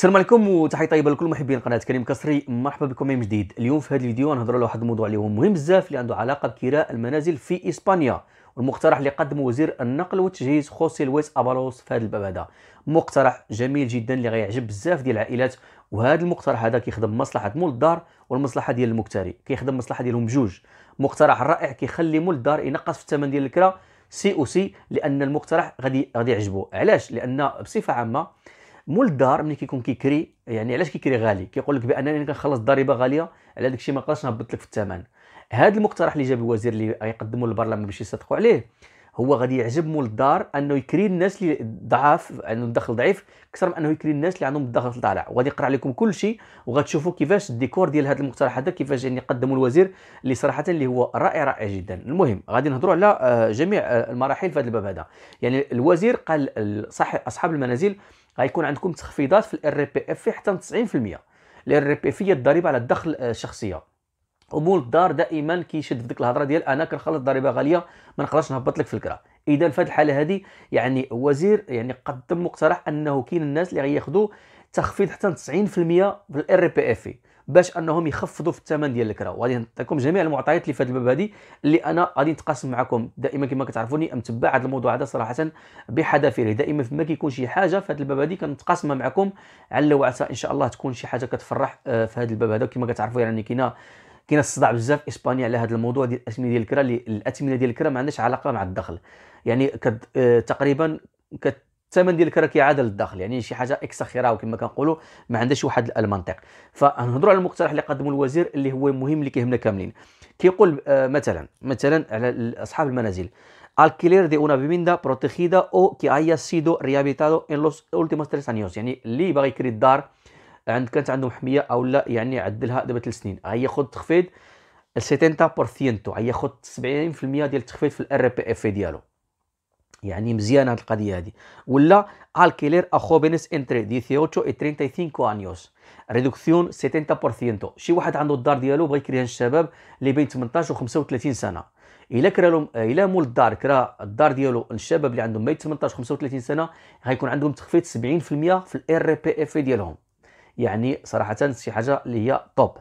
السلام عليكم وتحيه طيبه لكل محبين قناه كريم كسري مرحبا بكم من جديد اليوم في هذا الفيديو نهضروا على واحد الموضوع اللي هو مهم بزاف اللي عنده علاقه بكراء المنازل في اسبانيا والمقترح اللي قدمه وزير النقل والتجهيز خوسي لويس ابالوس في هذا الباب هذا مقترح جميل جدا اللي غيعجب بزاف ديال العائلات وهذا المقترح هذا كيخدم مصلحه مول الدار والمصلحه ديال المكتري كيخدم مصلحة ديالهم بجوج مقترح رائع كيخلي مول الدار ينقص في الثمن ديال الكرا سي او سي لان المقترح غادي غادي يعجبو علاش لان بصفه عامه مول الدار ملي كيكون كيكري يعني علاش كيكري غالي كيقول لك بانني كنخلص ضريبه غاليه على داك الشيء ما نقدرش نهبط لك في الثمن هذا المقترح اللي جاب الوزير اللي غيقدموا للبرلمان باش يصدقوا عليه هو غادي يعجب مول الدار انه يكري الناس اللي ضعاف انه الدخل ضعيف اكثر من انه يكري الناس اللي عندهم الدخل طالع وغادي يقرا عليكم كل شيء وغتشوفوا كيفاش الديكور ديال هذا المقترح هذا كيفاش يعني قدمه الوزير اللي صراحه اللي هو رائع رائع جدا المهم غادي نهضروا على آه، جميع آه، المراحل في هذا الباب هذا يعني الوزير قال صح اصحاب المنازل غيكون عندكم تخفيضات في الار بي اف حتى 90% الار بي اف هي الضريبه على الدخل آه، الشخصيه امور الدار دائما كيشد في ديك الهضره ديال انا كنخلص ضريبه غاليه ما نقدرش نهبط لك في الكره اذا في هذه الحاله هذه يعني وزير يعني قدم مقترح انه كاين الناس اللي غياخذوا تخفيض حتى 90% في الار بي اف باش انهم يخفضوا في الثمن ديال الكره وغادي نعطيكم جميع المعطيات اللي في هذا الباب هذه اللي انا غادي نتقاسم معكم دائما كما كتعرفوني متبع هذا الموضوع هذا صراحه بحذافيره دائما فما كيكون شي حاجه في هذا الباب هذه كنتقاسمها معكم على وعسى ان شاء الله تكون شي حاجه كتفرح آه، في هذا الباب هذا كما كتعرفوا يعني كاينه كاين الصداع بزاف في اسبانيا على هذا الموضوع ديال الاثمنه ديال الكره اللي الاثمنه ديال الكره ما عندهاش علاقه مع الدخل يعني كد... آه تقريبا كت... الثمن ديال الكره كيعادل الدخل يعني شي حاجه اكسخيرا وكما كنقولوا ما عندهاش واحد المنطق فنهضروا على المقترح اللي قدمه الوزير اللي هو مهم اللي كيهمنا كاملين كيقول آه مثلا مثلا على اصحاب المنازل الكيلير دي اونا vivienda protegida او كي هيا سيدو ريابيتادو ان لوس últimos تريس انيوس يعني اللي باغي يكري الدار عند كانت عندهم حميه او لا يعني عدلها دابا 3 سنين هي خد تخفيض 70% غياخذ 70% ديال التخفيض في الار بي اف ديالو يعني مزيانه هاد القضيه هادي ولا alquiler a jóvenes entre 18 و 35 años ريدكسيون 70% شي واحد عنده الدار ديالو بغا يكريها الشباب اللي بين 18 و 35 سنه الا كرا لهم الا مول الدار كرا الدار ديالو الشباب اللي عندهم بين 18 و 35 سنه غيكون عندهم تخفيض 70% في الار بي اف ديالهم يعني صراحه شي حاجه اللي هي توب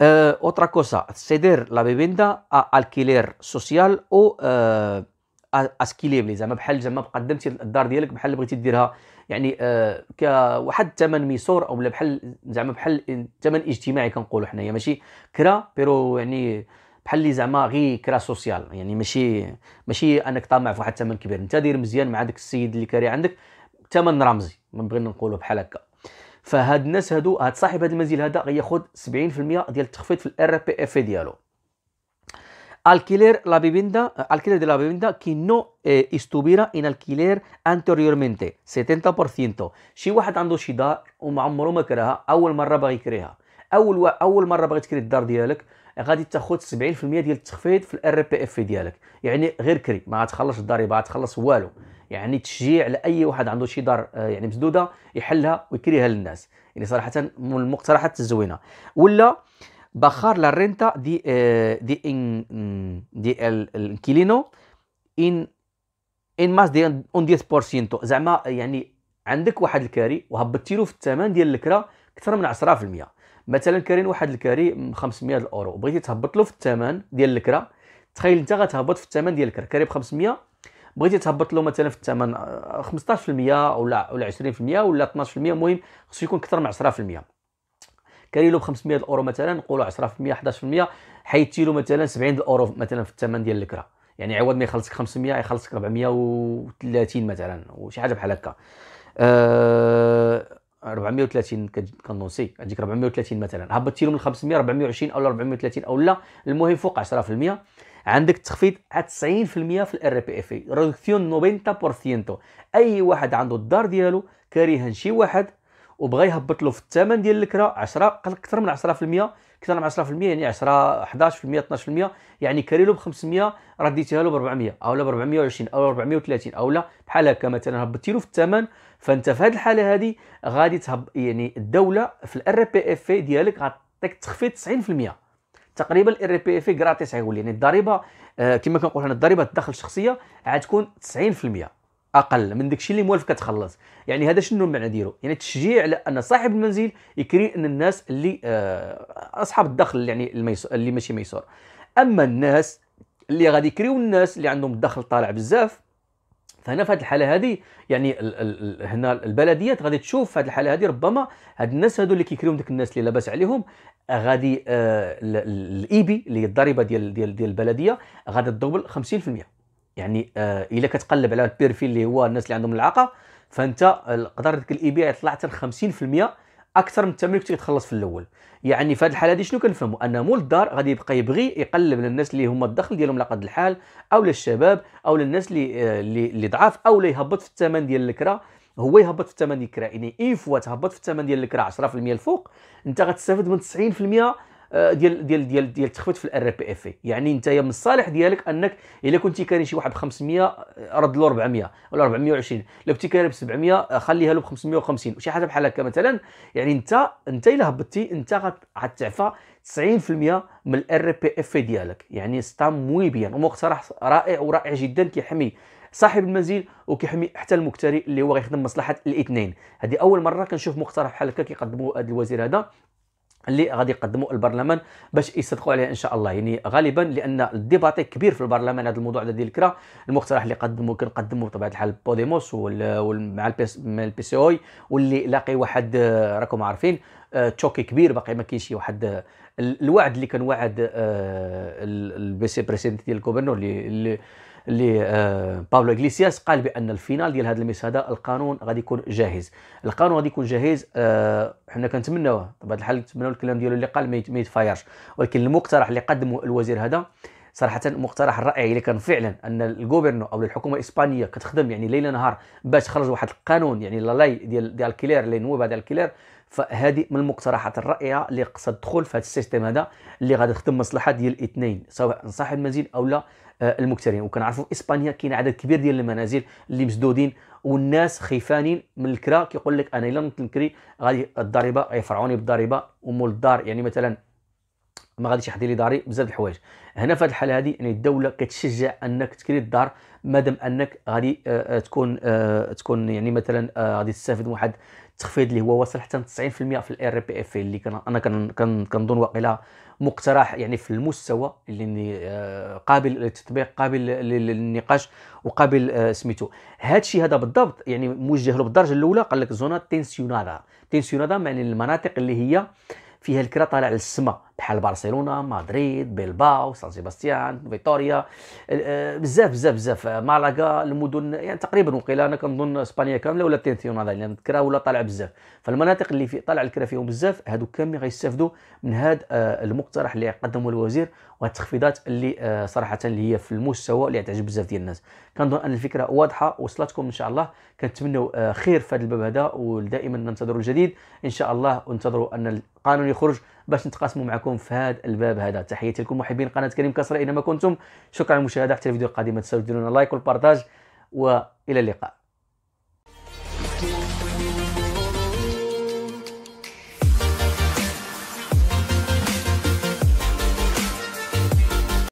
أه اوترا كوسا سيدير لا بيبيندا الكيلير سوسيال او أه اسكيليبلي زعما بحال زعما قدمتي الدار ديالك بحال بغيتي ديرها يعني آه كواحد الثمن ميسور او بحال زعما بحال الثمن اجتماعي كنقولوا حنايا ماشي كرا بيرو يعني بحال اللي زعما غير كرا سوسيال يعني ماشي ماشي انك طامع في واحد الثمن كبير انت دير مزيان مع داك السيد اللي كاري عندك ثمن رمزي ما بغينا نقولوا بحال هكا فهاد الناس هادو هاد صاحب هاد المنزل هذا غياخذ 70% ديال التخفيض في الار بي اف ديالو alquiler la vivienda, alquiler de la vivienda que no eh, estuviera en alquiler anteriormente 70% شي واحد عنده شي دار وما عمره ما كرهها اول مره باغي يكريها اول و... اول مره باغي تكري الدار ديالك غادي تاخذ 70% ديال التخفيض في الار بي اف ديالك يعني غير كري ما غاتخلص الضريبه غاتخلص والو يعني تشجيع لاي واحد عنده شي دار آه، يعني مسدوده يحلها ويكريها للناس يعني صراحه من المقترحات الزوينه ولا بخار لا رينتا دي آه، دي ان دي الانكيلينو ان ان ماس دي اون 10% زعما يعني عندك واحد الكاري وهبطتي له في الثمن ديال الكرا اكثر من 10% مثلا كارين واحد الكاري ب 500 الاورو بغيتي تهبط له في الثمن ديال الكره تخيل انت غتهبط في الثمن ديال الكره كاري ب 500 بغيتي تهبط له مثلا في الثمن 15% آه، ولا ولا 20% ولا 12% المهم خصو يكون اكثر من 10% له ب 500 الاورو مثلا نقولوا 10% 11% حيدتي له مثلا 70 الاورو مثلا في الثمن ديال الكره يعني عوض ما يخلصك 500 يخلصك 430 مثلا وشي حاجه بحال هكا أه 430 كنونسي عندك 430 مثلا هبطتي لهم من 500 420 او 430 او لا المهم فوق 10% عندك تخفيض 90% في الار بي اف اي ريدكسيون 90% اي واحد عنده الدار ديالو كارهن شي واحد وبغى يهبط له في الثمن ديال الكرا 10 اكثر من 10% كثر من 10% يعني 10 11% 12% يعني كاريلو ب 500 راه ديتيها له ب 400 او لا ب 420 او 430 او لا بحال هكا مثلا هبطتي له في الثمن فانت في هذه الحاله هذه غادي تهب يعني الدوله في الار بي اف اي ديالك غتعطيك تخفيض 90% تقريبا الار بي اف اي غراتيس غيولي يعني الضريبه آه، كما كنقول انا الضريبه الدخل الشخصيه غتكون 90% اقل من داكشي اللي موالف كتخلص يعني هذا شنو المعنى ديالو يعني تشجيع على ان صاحب المنزل يكري ان الناس اللي آه، اصحاب الدخل يعني الميسور اللي ماشي ميسور اما الناس اللي غادي يكريو الناس اللي عندهم الدخل طالع بزاف فهنا في هذه الحاله هذه يعني ال ال هنا البلديات غادي تشوف في هذه الحاله هذه ربما هاد الناس هادو اللي كيكريو ديك الناس اللي لاباس عليهم غادي آه الايبي اللي هي الضريبه ديال ديال ديال البلديه غادي تدوبل 50% يعني آه الا كتقلب على البيرفيل اللي هو الناس اللي عندهم العاقه فانت قدر ديك الاي بي يطلع حتى 50% اكثر من الثمن اللي كنت كتخلص في الاول يعني في هذه الحاله هذه شنو كنفهموا ان مول الدار غادي يبقى يبغي يقلب للناس اللي هما الدخل ديالهم على قد الحال او للشباب او للناس اللي آه، اللي ضعاف او اللي يهبط في الثمن ديال الكرا هو يهبط في الثمن ديال الكرا يعني اي فوا تهبط في الثمن ديال الكرا 10% الفوق انت غتستافد من 90% آه، ديال ديال ديال ديال التخفيض في الار بي اف يعني انت من الصالح ديالك انك الا كنتي كاري شي واحد ب 500 آه، رد له 400 ولا 420 لو كنتي كاري ب 700 خليها له ب 550 وشي حاجه بحال هكا مثلا يعني انت انت الا هبطتي انت غتعفى 90% من الار بي اف ديالك يعني موي بيان ومقترح رائع ورائع جدا كيحمي صاحب المنزل وكيحمي حتى المكتري اللي هو غيخدم مصلحه الاثنين هذه اول مره كنشوف مقترح بحال هكا كيقدموا هذا الوزير هذا اللي غادي يقدموا البرلمان باش يصدقوا عليها ان شاء الله يعني غالبا لان الديباتي كبير في البرلمان هذا الموضوع هذا ديال الكرا المقترح اللي قدموا كنقدموا بطبيعه الحال بوديموس ومع البي سي اوي واللي لاقي واحد آه، راكم عارفين آه، تشوكي كبير باقي ما كاينش شي واحد آه، الوعد اللي كان وعد البي سي بريسيدنت ديال الكوبرنو اللي اللي آه، بابلو اغليسياس قال بان الفينال ديال هذا هذا القانون غادي يكون جاهز القانون غادي يكون جاهز آه، حنا كنتمناوه بطبيعه الحال نتمنوا الكلام ديالو اللي قال ما يتفايرش ولكن المقترح اللي قدمه الوزير هذا صراحه مقترح رائع اللي كان فعلا ان الجوبرنو او الحكومه الاسبانيه كتخدم يعني ليل نهار باش تخرج واحد القانون يعني لا لاي ديال ديال الكلير اللي نوبه ديال الكيلير فهذه من المقترحات الرائعه اللي قصد تدخل في هذا السيستم هذا اللي غادي تخدم مصلحه ديال الاثنين سواء صاحب المنزل او لا آه، المكترين وكنعرفوا في اسبانيا كاين عدد كبير ديال المنازل اللي مسدودين والناس خيفانين من الكرا كيقول لك انا الا نكري غادي الضريبه غيفرعوني بالضريبه ومول الدار يعني مثلا ما غاديش يحضر لي داري بزاف الحوايج هنا في هذه الحاله هذه يعني الدوله كتشجع انك تكري الدار مادام انك غادي آه،, آه تكون آه تكون يعني مثلا آه غادي تستافد من واحد التخفيض اللي هو واصل حتى 90% في الار بي اف اللي كان انا كنظن واقيلا مقترح يعني في المستوى اللي آه، قابل للتطبيق قابل للنقاش وقابل آه، سميتو هذا الشيء هذا بالضبط يعني موجه له بالدرجه الاولى قال لك زونا تنسيونادا تنسيونادا يعني المناطق اللي هي فيها الكره طالع للسماء بحال برشلونه مدريد بيلباو سان سيباستيان فيتوريا آه، بزاف بزاف بزاف مالاغا المدن يعني تقريبا وقيلا انا كنظن اسبانيا كامله ولا هذا اللي الكرا ولا طالع بزاف فالمناطق اللي في طالع الكره فيهم بزاف هادو كاملين غيستافدوا من هذا آه، المقترح اللي قدمه الوزير والتخفيضات اللي آه، صراحه اللي هي في المستوى اللي تعجب بزاف ديال الناس كنظن ان الفكره واضحه وصلتكم ان شاء الله كنتمنوا خير في هذا الباب هذا ودائما ننتظروا الجديد ان شاء الله وانتظروا ان القانون يخرج باش نتقاسموا معكم في هذا الباب هذا تحياتي لكم محبين قناه كريم كسر اينما كنتم شكرا للمشاهده حتى الفيديو القادم ما تنساوش ديروا لايك والبارتاج والى اللقاء